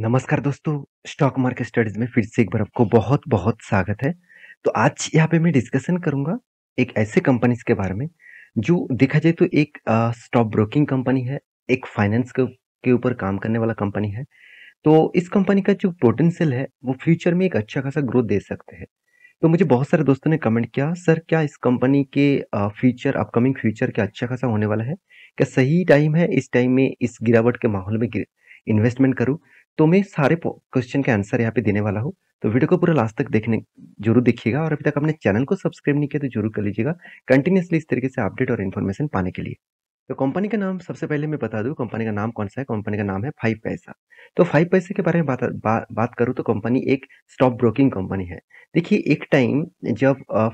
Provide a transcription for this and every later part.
नमस्कार दोस्तों stock market studies में फिर से एक बार आपको बहुत बहुत स्वागत है तो आज यहाँ पे मैं डिस्कशन करूँगा एक ऐसे कंपनीज के बारे में जो देखा जाए तो एक स्टॉक ब्रोकिंग कंपनी है एक फाइनेंस के ऊपर काम करने वाला कंपनी है तो इस कंपनी का जो पोटेंशियल है वो फ्यूचर में एक अच्छा खासा ग्रोथ दे सकते हैं तो मुझे बहुत सारे दोस्तों ने कमेंट किया सर क्या इस कंपनी के फ्यूचर अपकमिंग फ्यूचर क्या अच्छा खासा होने वाला है क्या सही टाइम है इस टाइम में इस गिरावट के माहौल में इन्वेस्टमेंट करूँ तो मैं सारे क्वेश्चन के आंसर यहाँ पे देने वाला हूँ तो वीडियो को पूरा लास्ट तक देखने जरूर देखिएगा और अभी तक अपने चैनल को सब्सक्राइब नहीं किया तो जरूर कर लीजिएगा कंटिन्यूसली इस तरीके से अपडेट और इन्फॉर्मेशन पाने के लिए तो कंपनी का नाम सबसे पहले मैं बता दूं कंपनी का नाम कौन सा है कंपनी का नाम है फाइव पैसा तो फाइव पैसे के बारे में बात बा, बात करूं तो कंपनी एक स्टॉक ब्रोकिंग कंपनी है देखिए एक टाइम जब आ,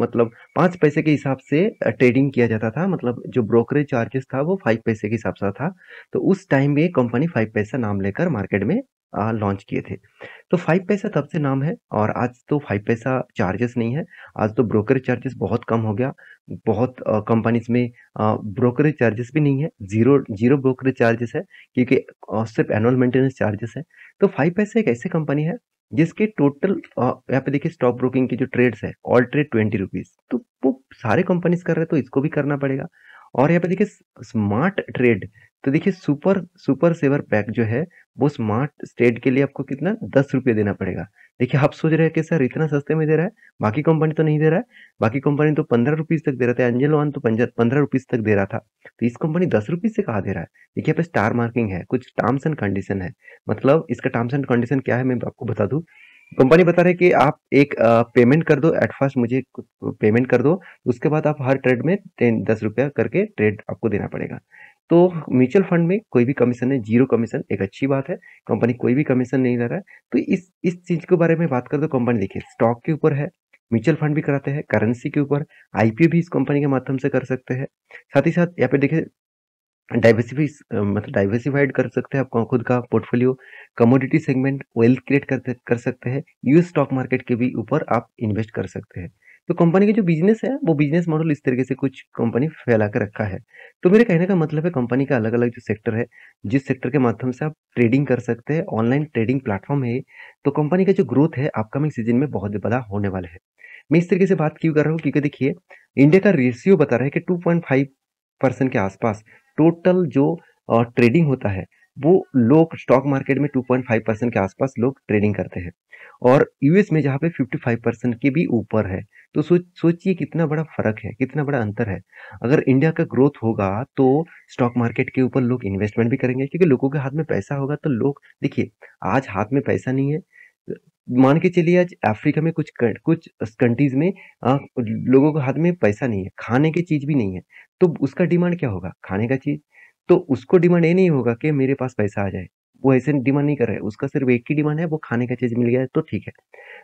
मतलब पाँच पैसे के हिसाब से ट्रेडिंग किया जाता था मतलब जो ब्रोकरेज चार्जेस था वो फाइव पैसे के हिसाब से था तो उस टाइम में कंपनी फाइव पैसा नाम लेकर मार्केट में लॉन्च किए थे तो फाइव पैसा तब से नाम है और आज तो फाइव पैसा चार्जेस नहीं है आज तो ब्रोकरेज चार्जेस बहुत कम हो गया बहुत कंपनीज में ब्रोकरेज चार्जेस भी नहीं है जीरो जीरो ब्रोकरेज चार्जेस है क्योंकि सिर्फ एनुअल मेंटेनेंस चार्जेस है तो फाइव पैसा एक ऐसी कंपनी है जिसके टोटल यहाँ पे देखिए स्टॉक ब्रोकिंग के जो ट्रेड्स है ऑल ट्रेड ट्वेंटी रुपीज़ तो वो सारे कंपनीज कर रहे हैं तो इसको भी करना पड़ेगा और यहाँ पे देखिए स्मार्ट ट्रेड तो देखिए सुपर सुपर सेवर पैक जो है वो स्मार्ट ट्रेड के लिए आपको कितना दस रुपये देना पड़ेगा देखिए आप सोच रहे हैं कि सर इतना सस्ते में दे रहा है बाकी कंपनी तो नहीं दे रहा है बाकी कंपनी तो पंद्रह रुपीज़ तक दे रहा था एंजल वन तो पंद्रह रुपीज़ तक दे रहा था तो इस कंपनी दस रुपीज़ से कहा दे रहा है देखिए यहाँ पे स्टार मार्किंग है कुछ टर्म्स एंड कंडीशन है मतलब इसका टर्म्स एंड कंडीशन क्या है मैं आपको बता दूँ कंपनी बता रहे कि आप एक पेमेंट कर दो एट फर्स्ट मुझे पेमेंट कर दो उसके बाद आप हर ट्रेड में टेन दस रुपया करके ट्रेड आपको देना पड़ेगा तो म्यूचुअल फंड में कोई भी कमीशन है जीरो कमीशन एक अच्छी बात है कंपनी कोई भी कमीशन नहीं ले रहा है तो इस इस चीज़ के बारे में बात कर दो कंपनी देखिए स्टॉक के ऊपर है म्यूचुअल फंड भी कराते हैं करेंसी के ऊपर आईपीओ भी इस कंपनी के माध्यम से कर सकते हैं साथ ही साथ यहाँ पे देखिए डाइवर्सिफाई मतलब डाइवर्सिफाइड कर सकते हैं आप खुद का portfolio commodity segment wealth create कर कर सकते हैं यूएस स्टॉक मार्केट के भी ऊपर आप इन्वेस्ट कर सकते हैं तो कंपनी का जो बिजनेस है वो बिजनेस मॉडल इस तरीके से कुछ कंपनी फैला कर रखा है तो मेरे कहने का मतलब है कंपनी का अलग अलग जो सेक्टर है जिस सेक्टर के माध्यम से आप ट्रेडिंग कर सकते हैं ऑनलाइन ट्रेडिंग प्लेटफॉर्म है तो कंपनी का जो ग्रोथ है अपकमिंग सीजन में बहुत बड़ा होने वाला है मैं इस तरीके से बात क्यों कर रहा हूँ क्योंकि देखिए इंडिया का रेशियो बता रहा है कि टू परसेंट के आसपास टोटल जो ट्रेडिंग होता है वो लोग स्टॉक मार्केट में 2.5 परसेंट के आसपास लोग ट्रेडिंग करते हैं और यूएस में जहाँ पे 55 परसेंट के भी ऊपर है तो सोच सोचिए कितना बड़ा फर्क है कितना बड़ा अंतर है अगर इंडिया का ग्रोथ होगा तो स्टॉक मार्केट के ऊपर लोग इन्वेस्टमेंट भी करेंगे क्योंकि लोगों के हाथ में पैसा होगा तो लोग देखिए आज हाथ में पैसा नहीं है मान के चलिए आज अफ्रीका में कुछ कर, कुछ कंट्रीज में आ, लोगों के हाथ में पैसा नहीं है खाने की चीज़ भी नहीं है तो उसका डिमांड क्या होगा खाने का चीज़ तो उसको डिमांड ये नहीं होगा कि मेरे पास पैसा आ जाए वो ऐसे डिमांड नहीं कर रहा है उसका सिर्फ एक ही डिमांड है वो खाने का चीज़ मिल गया तो ठीक है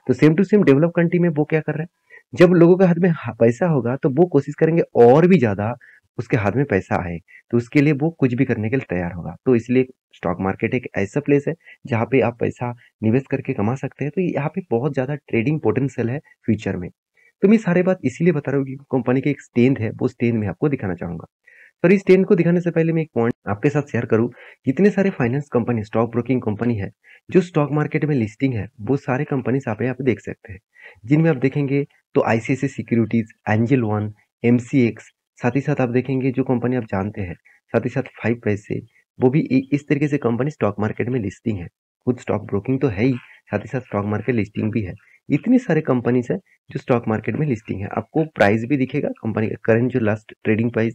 तो same to same develop country में वो क्या कर रहा है जब लोगों के हाथ में पैसा होगा तो वो कोशिश करेंगे और भी ज़्यादा उसके हाथ में पैसा आए तो उसके लिए वो कुछ भी करने के लिए तैयार होगा तो इसलिए स्टॉक मार्केट एक ऐसा प्लेस है जहाँ पे आप पैसा निवेश करके कमा सकते हैं तो यहाँ पे बहुत ज़्यादा ट्रेडिंग पोटेंशियल है फ्यूचर में तो मैं सारे बात इसीलिए बता रहा हूँ कि कंपनी के एक स्टेंड है वो स्टेंड में आपको दिखाना चाहूंगा पर तो इस ट्रेंड को दिखाने से पहले मैं एक पॉइंट आपके साथ शेयर करूँ जितने सारे finance company stock broking company है जो स्टॉक मार्केट में लिस्टिंग है वो सारे कंपनीज आप यहाँ पे देख सकते हैं जिनमें आप देखेंगे तो ICICI securities Angel One M साथ ही साथ आप देखेंगे जो कंपनी आप जानते हैं साथ ही साथ फाइव पैसे वो भी इस तरीके से कंपनी स्टॉक मार्केट में लिस्टिंग है खुद स्टॉक ब्रोकिंग तो है ही साथ ही साथ स्टॉक मार्केट लिस्टिंग भी है इतनी सारे कंपनीज है जो स्टॉक मार्केट में लिस्टिंग है आपको प्राइस भी दिखेगा कंपनी का करंट जो लास्ट ट्रेडिंग प्राइस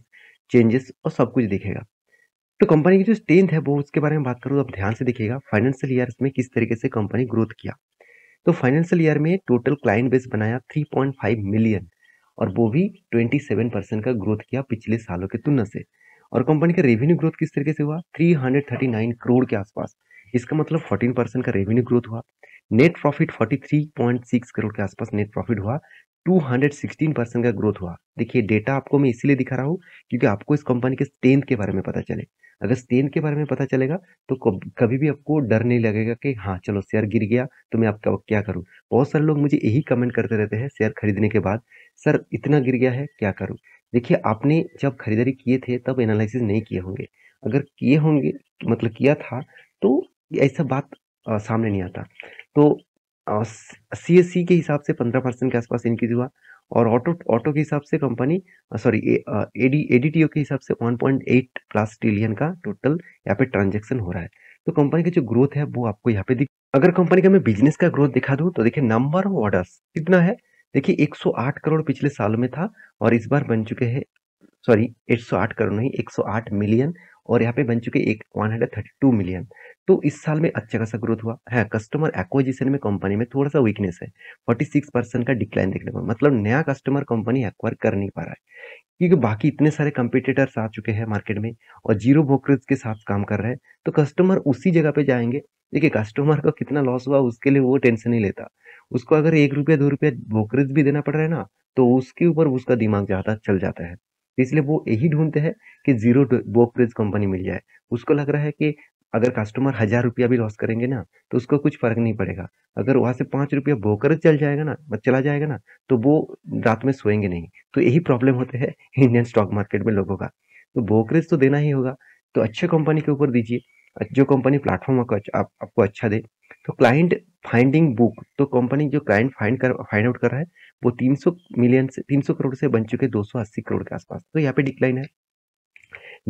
चेंजेस और सब कुछ दिखेगा तो कंपनी की जो स्ट्रेंथ है वो उसके बारे में बात करूँ तो आप ध्यान से दिखेगा फाइनेंशियल ईयर में किस तरीके से कंपनी ग्रोथ किया तो फाइनेंशियल ईयर में टोटल क्लाइंट बेस बनाया थ्री मिलियन और वो भी 27 परसेंट का ग्रोथ किया पिछले सालों के तुलना से और कंपनी का रेवेन्यू ग्रोथ किस तरीके से हुआ 339 करोड़ के आसपास इसका मतलब 14 परसेंट का रेवेन्यू ग्रोथ हुआ नेट प्रॉफिट 43.6 करोड़ के आसपास नेट प्रॉफिट हुआ 216 परसेंट का ग्रोथ हुआ देखिए डेटा आपको मैं इसीलिए दिखा रहा हूँ क्योंकि आपको इस कंपनी के स्ट्रेंथ के बारे में पता चले अगर स्टेन के बारे में पता चलेगा तो कभी भी आपको डर नहीं लगेगा कि हाँ चलो शेयर गिर गया तो मैं आपका क्या करूँ बहुत सारे लोग मुझे यही कमेंट करते रहते हैं शेयर खरीदने के बाद सर इतना गिर गया है क्या करूँ देखिए आपने जब खरीदारी किए थे तब एनालिसिस नहीं किए होंगे अगर किए होंगे मतलब किया था तो ऐसा बात आ, सामने नहीं आता तो सी एस सी के हिसाब से पंद्रह परसेंट के आसपास इंक्रीज हुआ और ऑटो ऑटो के हिसाब से कंपनी सॉरी एडी एडीटीओ के हिसाब से 1.8 प्लस ट्रिलियन का टोटल यहाँ पे ट्रांजेक्शन हो रहा है तो कंपनी की जो ग्रोथ है वो आपको यहाँ पे दिख अगर कंपनी का मैं बिजनेस का ग्रोथ दिखा दूँ तो देखिये नंबर ऑफ ऑर्डर कितना है देखिए 108 करोड़ पिछले साल में था और इस बार बन चुके हैं सॉरी 108 करोड़ नहीं 108 मिलियन और यहाँ पे बन चुके एक 132 मिलियन तो इस साल में अच्छा खासा ग्रोथ हुआ है कस्टमर एक्वाजिशन में कंपनी में थोड़ा सा वीकनेस है 46 परसेंट का डिक्लाइन देखने को मतलब नया कस्टमर कंपनी एक्वायर कर नहीं पा रहा है क्योंकि बाकी इतने सारे कंपिटेटर्स आ चुके हैं मार्केट में और जीरो ब्रोकरेज के साथ काम कर रहे हैं तो कस्टमर उसी जगह पे जाएंगे देखिए कस्टमर का कितना लॉस हुआ उसके लिए वो टेंशन नहीं लेता उसको अगर एक रुपया दो रुपया ब्रोकरेज भी देना पड़ रहा है ना तो उसके ऊपर उसका दिमाग ज़्यादा चल जाता है तो इसलिए वो यही ढूंढते हैं कि जीरो ब्रोकरेज कंपनी मिल जाए उसको लग रहा है कि अगर कस्टमर हजार रुपया भी लॉस करेंगे ना तो उसको कुछ फर्क नहीं पड़ेगा अगर वहां से पांच रुपया ब्रोकरेज चल जाएगा ना मतलब चला जाएगा ना तो वो रात में सोएंगे नहीं तो यही प्रॉब्लम होते हैं इंडियन स्टॉक मार्केट में लोगों का तो ब्रोकरेज तो देना ही होगा तो अच्छे कंपनी के ऊपर दीजिए जो कंपनी प्लेटफॉर्म आपको अच्छा दे तो क्लाइंट फाइंडिंग बुक तो कंपनी जो क्लाइंट फाइंड कर फाइंड आउट कर रहा है वो 300 मिलियन से 300 करोड़ से बन चुके 280 करोड़ के आसपास तो यहाँ पे डिक्लाइन है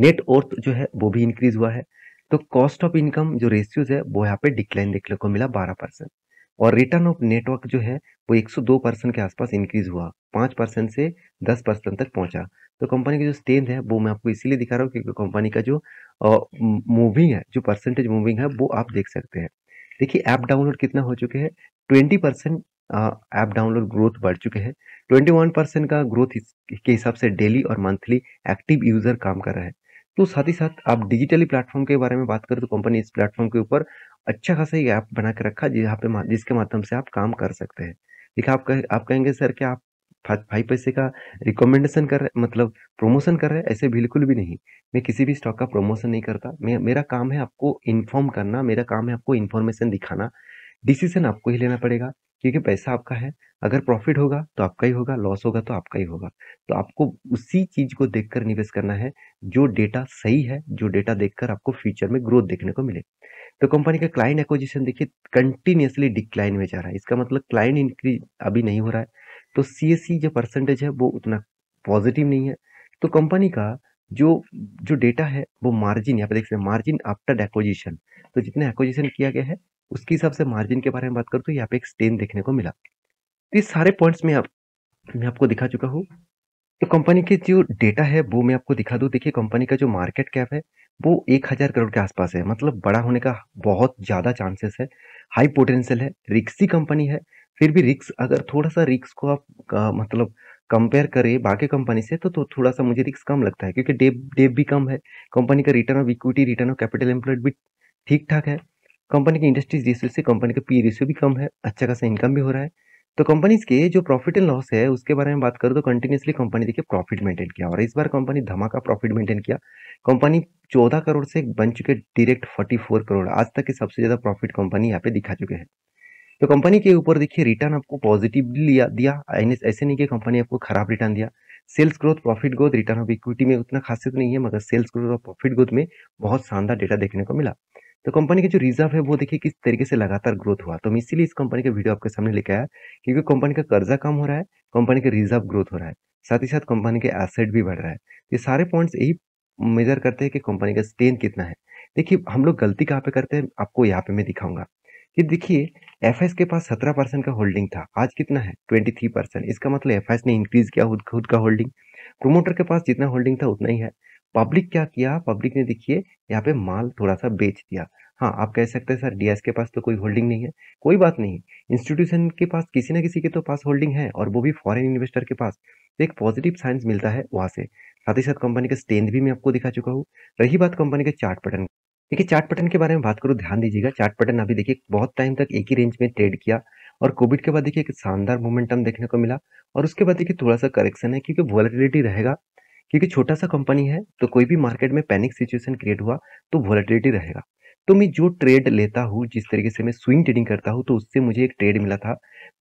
नेट ओर्थ जो है वो भी इंक्रीज हुआ है तो कॉस्ट ऑफ इनकम जो रेशियोज है वो यहाँ पे डिक्लाइन देखने को मिला बारह परसेंट और रिटर्न ऑफ नेटवर्क जो है वो 102 परसेंट के आसपास इंक्रीज हुआ पांच परसेंट से दस परसेंट तक पहुंचा तो कंपनी की जो स्ट्रेंथ है वो मैं आपको इसीलिए दिखा रहा हूँ क्योंकि कंपनी का जो मूविंग है जो परसेंटेज मूविंग है वो आप देख सकते हैं देखिए ऐप डाउनलोड कितना हो चुके हैं twenty percent app download growth बढ़ चुके हैं ट्वेंटी वन परसेंट का ग्रोथ के हिसाब से डेली और मंथली एक्टिव यूज़र काम कर रहे हैं तो साथ ही साथ आप डिजिटली प्लेटफॉर्म के बारे में बात करें तो कंपनी इस प्लेटफॉर्म के ऊपर अच्छा खासा एक ऐप बना के रखा जहाँ पे जिसके माध्यम से आप काम कर सकते हैं देखिए आप कह, आप कहेंगे सर कि आप फाइव पैसे का रिकमेंडेशन कर रहा मतलब प्रमोशन कर रहा है ऐसे बिल्कुल भी नहीं मैं किसी भी स्टॉक का प्रमोशन नहीं करता मैं मेरा काम है आपको इन्फॉर्म करना मेरा काम है आपको इन्फॉर्मेशन दिखाना डिसीजन आपको ही लेना पड़ेगा क्योंकि पैसा आपका है अगर प्रॉफिट होगा तो आपका ही होगा लॉस होगा तो आपका ही होगा तो आपको उसी चीज़ को कर निवेश करना है जो डेटा सही है जो डेटा कर आपको फ्यूचर में ग्रोथ देखने को मिले तो कंपनी का क्लाइंट एक्विजिशन देखिए कंटिन्यूसली डिक्लाइन में जा रहा है इसका मतलब क्लाइंट इंक्रीज अभी नहीं हो रहा है तो सी e जो परसेंटेज है वो उतना पॉजिटिव नहीं है तो कंपनी का जो जो डेटा है वो मार्जिन यहाँ पे देख सकते हैं मार्जिन आफ्टर एक्विजिशन तो जितने एक्विजिशन किया गया है उसके हिसाब से मार्जिन के बारे में बात करूँ तो यहाँ पे एक स्टेन देखने को मिला तो ये सारे पॉइंट्स में आप मैं आपको दिखा चुका हूँ तो कंपनी के जो डेटा है वो मैं आपको दिखा दूँ देखिए कंपनी का जो मार्केट कैप है वो एक हज़ार करोड़ के आसपास है मतलब बड़ा होने का बहुत ज़्यादा चांसेस है हाई पोटेंशियल है रिक्सी कंपनी है फिर भी रिक्स अगर थोड़ा सा रिक्स को आप आ, मतलब कंपेयर करें बाकी कंपनी से तो, तो थोड़ा सा मुझे रिक्स कम लगता है क्योंकि डेप डेप भी कम है कंपनी का return of equity return of capital employed भी ठीक ठाक है कंपनी के इंडस्ट्रीज रेशियो से कंपनी का पी रेशियो भी कम है अच्छा खासा इनकम भी हो रहा है तो कंपनीज के जो प्रॉफिट एंड लॉस है उसके बारे में बात करूँ तो कंटिन्यूसली कंपनी देखिए प्रॉफिट मेंटेन किया और इस बार कंपनी धमाका प्रॉफिट मेंटेन किया कंपनी 14 करोड़ से बन चुके डायरेक्ट 44 करोड़ आज तक की सबसे ज़्यादा प्रॉफिट कंपनी यहाँ पे दिखा चुके हैं तो कंपनी के ऊपर देखिए रिटर्न आपको पॉजिटिवली लिया दिया ऐसे नहीं कि कंपनी आपको खराब रिटर्न दिया sales growth profit growth return of equity में उतना खासियत तो नहीं है मगर सेल्स ग्रोथ और प्रॉफिट ग्रोथ में बहुत शानदार डेटा देखने को मिला तो कंपनी के जो रिजर्व है वो देखिए किस तरीके से लगातार ग्रोथ हुआ तो मैं इसीलिए इस कंपनी का वीडियो आपके सामने लेके आया क्योंकि कंपनी का कर्जा कम हो रहा है कंपनी का रिजर्व ग्रोथ हो रहा है साथ ही साथ कंपनी के एसेट भी बढ़ रहा है ये सारे पॉइंट्स यही मेजर करते हैं कि कंपनी का स्ट्रेंथ कितना है देखिए हम लोग गलती कहाँ पे करते हैं आपको यहाँ पे मैं दिखाऊंगा कि देखिए एफ के पास सत्रह परसेंट का होल्डिंग था आज कितना है ट्वेंटी थ्री परसेंट इसका मतलब एफ ने इंक्रीज किया खुद खुद का होल्डिंग प्रोमोटर के पास जितना होल्डिंग था उतना ही है पब्लिक क्या किया पब्लिक ने देखिए यहाँ पे माल थोड़ा सा बेच दिया हाँ आप कह सकते हैं सर डीएस के पास तो कोई होल्डिंग नहीं है कोई बात नहीं इंस्टीट्यूशन के पास किसी ना किसी के तो पास होल्डिंग है और वो भी फॉरेन इन्वेस्टर के पास तो एक पॉजिटिव साइंस मिलता है वहाँ से साथ ही साथ कंपनी का स्टेंद भी मैं आपको दिखा चुका हूँ रही बात कंपनी के चार्ट पैटर्न देखिए चार्ट पैटर्न के बारे में बात करूँ ध्यान दीजिएगा चार्ट पैटर्न अभी देखिए बहुत टाइम तक एक ही रेंज में ट्रेड किया और कोविड के बाद देखिए एक शानदार मोमेंटम देखने को मिला और उसके बाद देखिए थोड़ा सा करेक्शन है क्योंकि वॉलेटिलिटी रहेगा क्योंकि छोटा सा कंपनी है तो कोई भी मार्केट में पैनिक सिचुएशन क्रिएट हुआ तो वॉलेटिलिटी रहेगा तो मैं जो ट्रेड लेता हूँ जिस तरीके से मैं स्विंग ट्रेडिंग करता हूँ तो उससे मुझे एक ट्रेड मिला था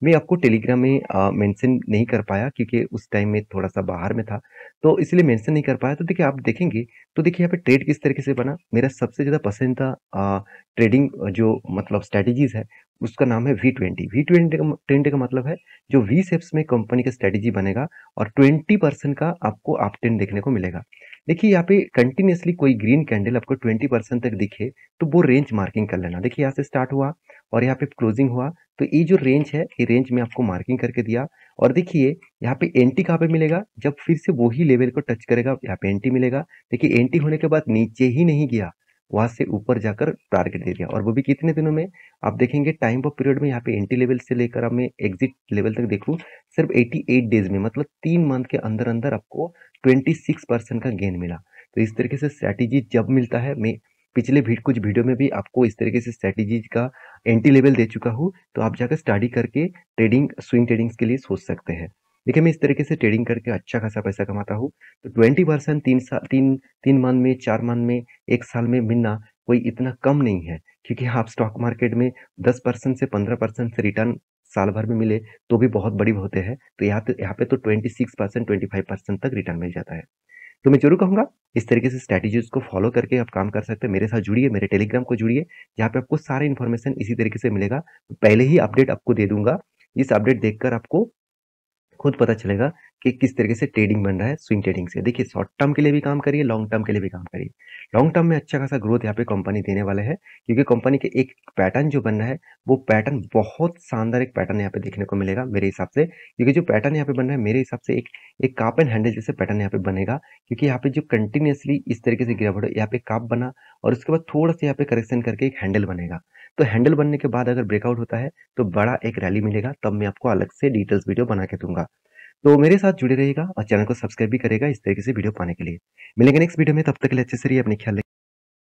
मैं आपको टेलीग्राम में मेंशन नहीं कर पाया क्योंकि उस टाइम में थोड़ा सा बाहर में था तो इसलिए मेंशन नहीं कर पाया तो देखिए आप देखेंगे तो देखिए यहाँ पे ट्रेड किस तरीके से बना मेरा सबसे ज़्यादा पसंदीदा ट्रेडिंग जो मतलब स्ट्रैटेजीज़ है उसका नाम है वी ट्वेंटी वी ट्वेंटी का ट्वेंटी का मतलब है जो वी सेप्स में कंपनी का स्ट्रैटेजी बनेगा और ट्वेंटी परसेंट का आपको आप ट्रेंड देखने को मिलेगा देखिए यहाँ पे कंटिन्यूसली कोई ग्रीन कैंडल आपको 20 परसेंट तक दिखे तो वो रेंज मार्किंग कर लेना देखिए यहाँ से स्टार्ट हुआ और यहाँ पे क्लोजिंग हुआ तो ये जो रेंज है ये रेंज में आपको मार्किंग करके दिया और देखिए यहाँ पे एंटी कहाँ पे मिलेगा जब फिर से वही लेवल को टच करेगा यहाँ पे एंटी मिलेगा देखिए एंटी होने के बाद नीचे ही नहीं गया वहाँ से ऊपर जाकर टारगेट दे दिया और वो भी कितने दिनों में आप देखेंगे टाइम ऑफ पीरियड में यहाँ पे एंटी लेवल से लेकर अब मैं एग्जिट लेवल तक देखूँ सिर्फ 88 डेज में मतलब तीन मंथ के अंदर अंदर आपको ट्वेंटी सिक्स परसेंट का गेन मिला तो इस तरीके से स्ट्रैटेजी जब मिलता है मैं पिछले भी, कुछ वीडियो में भी आपको इस तरीके से स्ट्रैटेजी का एंटी लेवल दे चुका हूँ तो आप जाकर स्टडी करके ट्रेडिंग स्विंग ट्रेडिंग्स के लिए सोच सकते हैं देखिए मैं इस तरीके से ट्रेडिंग करके अच्छा खासा पैसा कमाता हूँ तो ट्वेंटी परसेंट तीन साल तीन तीन मंथ में चार मंथ में एक साल में मिलना कोई इतना कम नहीं है क्योंकि हाँ, आप स्टॉक मार्केट में दस परसेंट से पंद्रह परसेंट से रिटर्न साल भर में मिले तो भी बहुत बड़ी होते हैं तो यहाँ तो यहाँ पे तो twenty six percent twenty five percent तक रिटर्न मिल जाता है तो मैं जरूर कहूँगा इस तरीके से स्ट्रैटेजीज को फॉलो करके आप काम कर सकते हैं मेरे साथ जुड़िए मेरे टेलीग्राम को जुड़िए यहाँ पे आपको सारे इन्फॉर्मेशन इसी तरीके से मिलेगा पहले ही अपडेट आपको दे दूंगा इस अपडेट देखकर आपको खुद पता चलेगा कि किस तरीके से ट्रेडिंग बन रहा है स्विंग ट्रेडिंग से देखिए शॉर्ट टर्म के लिए भी काम करिए लॉन्ग टर्म के लिए भी काम करिए लॉन्ग टर्म में अच्छा खासा ग्रोथ यहाँ पे कंपनी देने वाला है क्योंकि कंपनी के एक पैटर्न जो बन रहा है वो पैटर्न बहुत शानदार एक पैटर्न यहाँ पे देखने को मिलेगा मेरे हिसाब से क्योंकि जो पैटर्न यहाँ पे बन रहा है मेरे हिसाब से एक एक काप एंड हैंडल जैसे पैटर्न यहाँ पे बनेगा क्योंकि यहाँ पे जो कंटिन्यूसली इस तरीके से गिरावट यहाँ पे काप बना और उसके बाद थोड़ा सा यहाँ पे करेक्शन करके एक हैंडल बनेगा तो हैंडल बनने के बाद अगर ब्रेकआउट होता है तो बड़ा एक रैली मिलेगा तब मैं आपको अलग से डिटेल्स वीडियो बना के दूंगा तो मेरे साथ जुड़े रहेगा और चैनल को सब्सक्राइब भी करेगा इस तरीके से वीडियो पाने के लिए मिलेगा नेक्स्ट वीडियो में तब तक के लिए अच्छे से अपने ख्याल